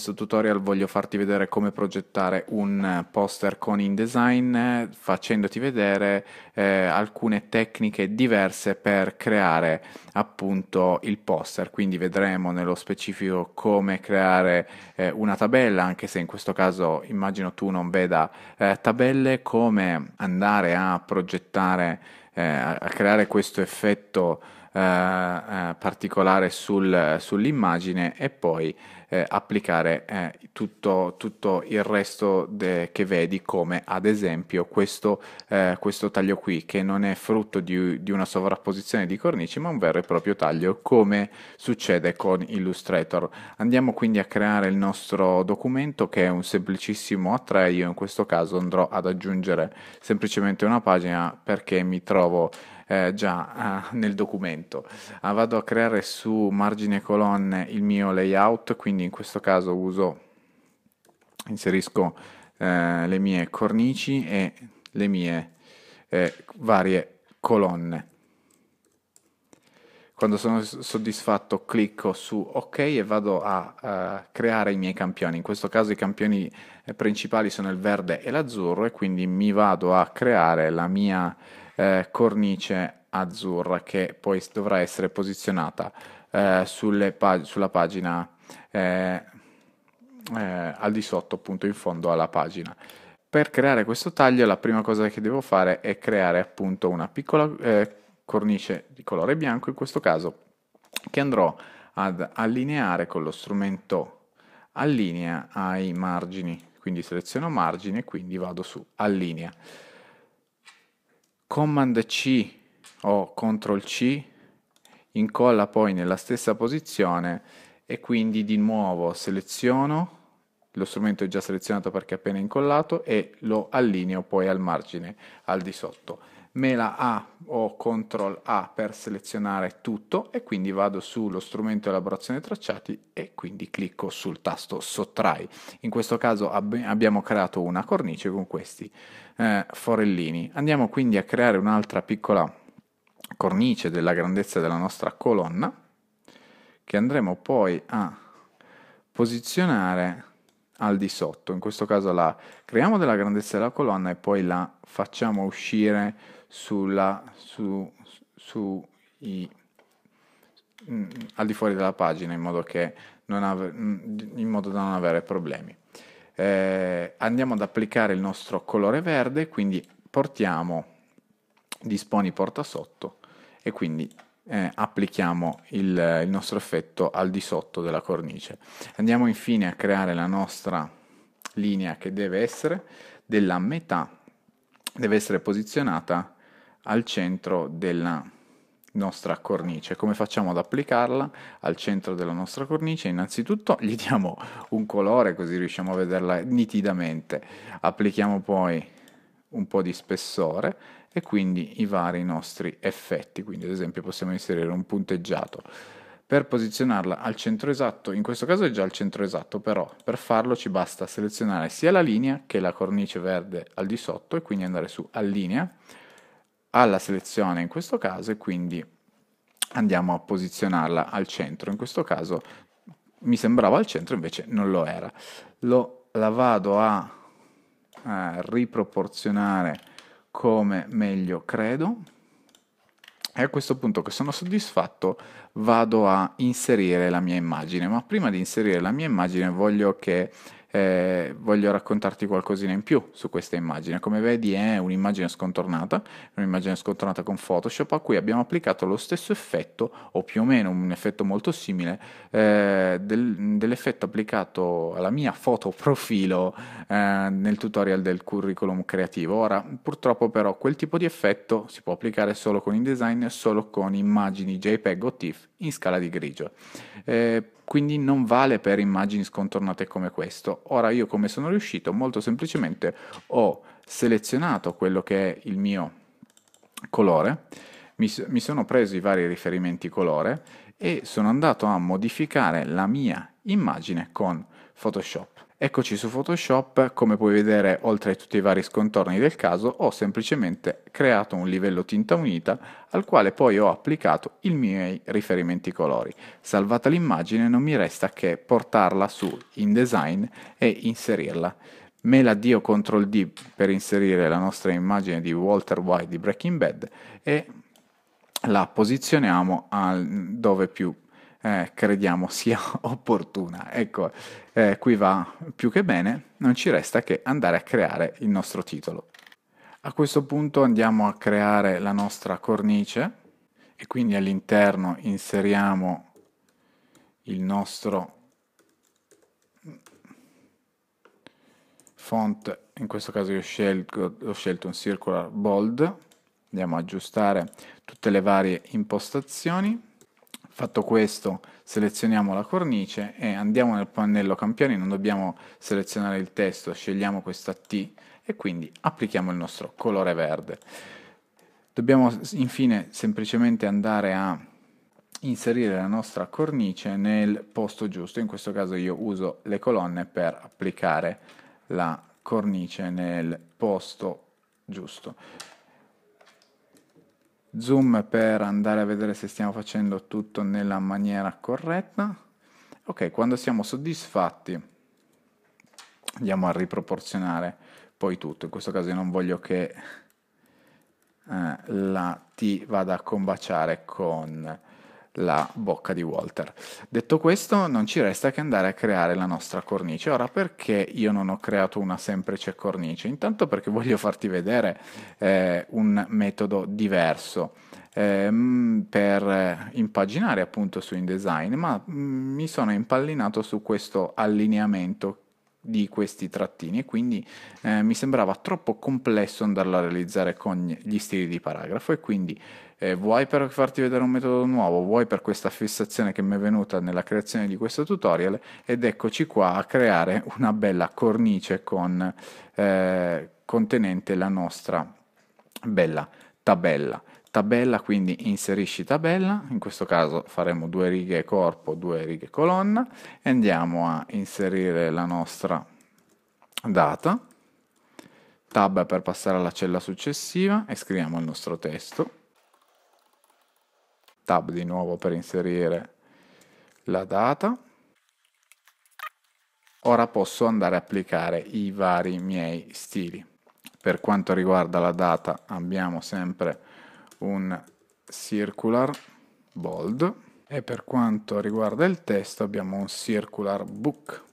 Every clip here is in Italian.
questo tutorial voglio farti vedere come progettare un eh, poster con InDesign eh, facendoti vedere eh, alcune tecniche diverse per creare appunto il poster. Quindi vedremo nello specifico come creare eh, una tabella, anche se in questo caso immagino tu non veda eh, tabelle, come andare a progettare, eh, a creare questo effetto eh, eh, particolare sul, sull'immagine e poi eh, applicare tutto, tutto, il resto de, che vedi come ad esempio questo, questo, taglio qui che non è frutto di, di una sovrapposizione di cornici ma un vero e proprio taglio come succede con Illustrator. Andiamo quindi a creare il nostro documento che è un semplicissimo A3, io in questo caso andrò ad aggiungere semplicemente una pagina perché mi trovo eh, già ah, nel documento. Ah, vado a creare su margine colonne il mio layout, quindi in questo caso uso, inserisco eh, le mie cornici e le mie eh, varie colonne. Quando sono soddisfatto clicco su ok e vado a uh, creare i miei campioni. In questo caso i campioni eh, principali sono il verde e l'azzurro e quindi mi vado a creare la mia eh, cornice azzurra che poi dovrà essere posizionata eh, pag- sulla pagina eh, eh, al di sotto appunto in fondo alla pagina. Per creare questo taglio la prima cosa che devo fare è creare appunto una piccola eh, cornice di colore bianco in questo caso che andrò ad allineare con lo strumento allinea ai margini quindi seleziono margine e quindi vado su allinea Command C o Ctrl C incolla poi nella stessa posizione e quindi di nuovo seleziono lo strumento è già selezionato perché è appena incollato e lo allineo poi al margine al di sotto mela A o CTRL A per selezionare tutto e quindi vado sullo strumento elaborazione tracciati e quindi clicco sul tasto sottrai. In questo caso ab abbiamo creato una cornice con questi eh, forellini. Andiamo quindi a creare un'altra piccola cornice della grandezza della nostra colonna che andremo poi a posizionare al di sotto. In questo caso la creiamo della grandezza della colonna e poi la facciamo uscire sulla, su, su i, mh, mm, al di fuori della pagina in modo, che non ave, mm, in modo da non avere problemi. Eh, andiamo ad applicare il nostro colore verde, quindi portiamo, disponi porta sotto e quindi eh, applichiamo il, il, nostro effetto al di sotto della cornice. Andiamo infine a creare la nostra linea che deve essere della metà, deve essere posizionata al centro della nostra cornice. Come facciamo ad applicarla al centro della nostra cornice? Innanzitutto gli diamo un colore così riusciamo a vederla nitidamente. Applichiamo poi un po' di spessore e quindi i vari nostri effetti. Quindi ad esempio possiamo inserire un punteggiato. Per posizionarla al centro esatto, in questo caso è già al centro esatto, però per farlo ci basta selezionare sia la linea che la cornice verde al di sotto e quindi andare su allinea alla selezione in questo caso e quindi andiamo a posizionarla al centro. In questo caso mi sembrava al centro, invece non lo era. Lo, la vado a eh, riproporzionare come meglio credo e a questo punto che sono soddisfatto vado a inserire la mia immagine, ma prima di inserire la mia immagine voglio che eh, voglio raccontarti qualcosina in più su questa immagine. Come vedi è un'immagine scontornata, un'immagine scontornata con Photoshop a cui abbiamo applicato lo stesso effetto o più o meno un effetto molto simile eh, del, dell'effetto applicato alla mia foto profilo eh, nel tutorial del curriculum creativo. Ora purtroppo però quel tipo di effetto si può applicare solo con InDesign, e solo con immagini JPEG o TIFF in scala di grigio. Eh, quindi non vale per immagini scontornate come questo. Ora io come sono riuscito? Molto semplicemente ho selezionato quello che è il mio colore, mi, mi sono preso i vari riferimenti colore e sono andato a modificare la mia immagine con Photoshop. Eccoci su Photoshop, come puoi vedere oltre a tutti i vari scontorni del caso ho semplicemente creato un livello tinta unita al quale poi ho applicato i miei riferimenti colori. Salvata l'immagine non mi resta che portarla su InDesign e inserirla. Me la dio CTRL D per inserire la nostra immagine di Walter White di Breaking Bad e la posizioniamo dove più eh, crediamo sia opportuna. Ecco, eh, qui va più che bene, non ci resta che andare a creare il nostro titolo. A questo punto andiamo a creare la nostra cornice e quindi all'interno inseriamo il nostro font, in questo caso io ho scelto, ho scelto un circular bold, andiamo a aggiustare tutte le varie impostazioni Fatto questo, selezioniamo la cornice e andiamo nel pannello campioni, non dobbiamo selezionare il testo, scegliamo questa T e quindi applichiamo il nostro colore verde. Dobbiamo infine semplicemente andare a inserire la nostra cornice nel posto giusto, in questo caso io uso le colonne per applicare la cornice nel posto giusto zoom per andare a vedere se stiamo facendo tutto nella maniera corretta ok quando siamo soddisfatti andiamo a riproporzionare poi tutto in questo caso io non voglio che eh, la t vada a combaciare con la bocca di Walter. Detto questo, non ci resta che andare a creare la nostra cornice. Ora, perché io non ho creato una semplice cornice? Intanto perché voglio farti vedere eh, un metodo diverso ehm, per impaginare appunto su InDesign, ma mm, mi sono impallinato su questo allineamento di questi trattini e quindi eh, mi sembrava troppo complesso andarla a realizzare con gli stili di paragrafo e quindi eh, vuoi per farti vedere un metodo nuovo, vuoi per questa fissazione che mi è venuta nella creazione di questo tutorial ed eccoci qua a creare una bella cornice con, eh, contenente la nostra bella tabella tabella, quindi inserisci tabella, in questo caso faremo due righe corpo, due righe colonna e andiamo a inserire la nostra data, tab per passare alla cella successiva e scriviamo il nostro testo, tab di nuovo per inserire la data, ora posso andare a applicare i vari miei stili. Per quanto riguarda la data abbiamo sempre un circular bold e per quanto riguarda il testo abbiamo un circular book.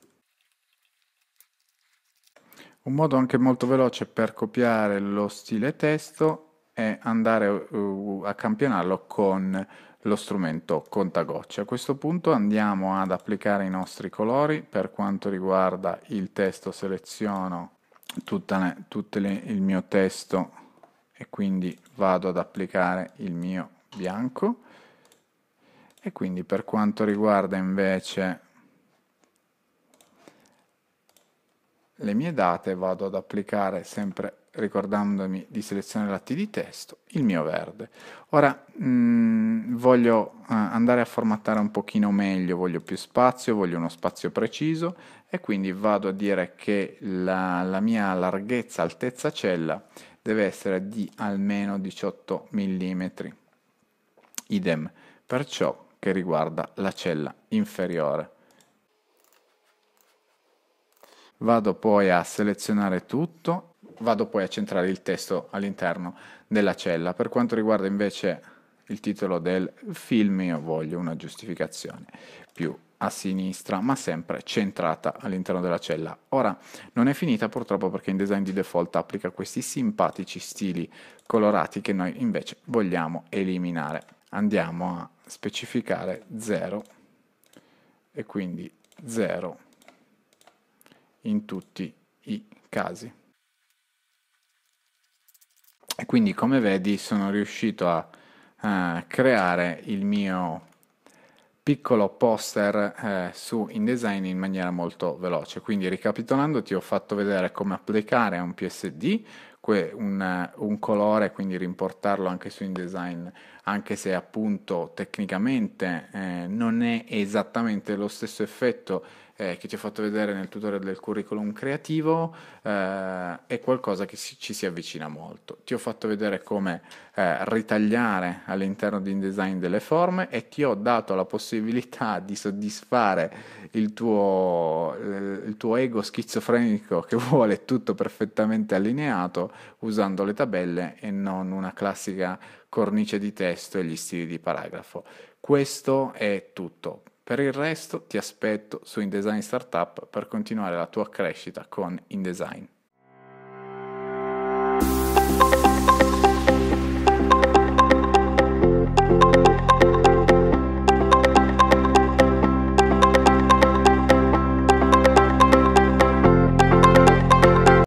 Un modo anche molto veloce per copiare lo stile testo è andare uh, a campionarlo con lo strumento contagocce. A questo punto andiamo ad applicare i nostri colori. Per quanto riguarda il testo seleziono tutto il mio testo e quindi vado ad applicare il mio bianco e quindi per quanto riguarda invece le mie date vado ad applicare sempre ricordandomi di selezionare latti di testo, il mio verde. Ora mh, mm, voglio eh, andare a formattare un pochino meglio, voglio più spazio, voglio uno spazio preciso e quindi vado a dire che la, la mia larghezza, altezza cella deve essere di almeno 18 mm. Idem per ciò che riguarda la cella inferiore. Vado poi a selezionare tutto vado poi a centrare il testo all'interno della cella. Per quanto riguarda invece il titolo del film, io voglio una giustificazione più a sinistra, ma sempre centrata all'interno della cella. Ora, non è finita purtroppo perché in design di default applica questi simpatici stili colorati che noi invece vogliamo eliminare. Andiamo a specificare 0 e quindi 0 in tutti i casi. E quindi come vedi sono riuscito a, a creare il mio piccolo poster eh, su InDesign in maniera molto veloce. Quindi ricapitolando ti ho fatto vedere come applicare a un PSD un, un, colore, quindi rimportarlo anche su InDesign, anche se appunto tecnicamente eh, non è esattamente lo stesso effetto eh, che ti ho fatto vedere nel tutorial del curriculum creativo eh, è qualcosa che si, ci si avvicina molto. Ti ho fatto vedere come eh, ritagliare all'interno di InDesign delle forme e ti ho dato la possibilità di soddisfare il tuo, eh, il tuo ego schizofrenico che vuole tutto perfettamente allineato usando le tabelle e non una classica cornice di testo e gli stili di paragrafo. Questo è tutto. Per il resto ti aspetto su InDesign Startup per continuare la tua crescita con InDesign.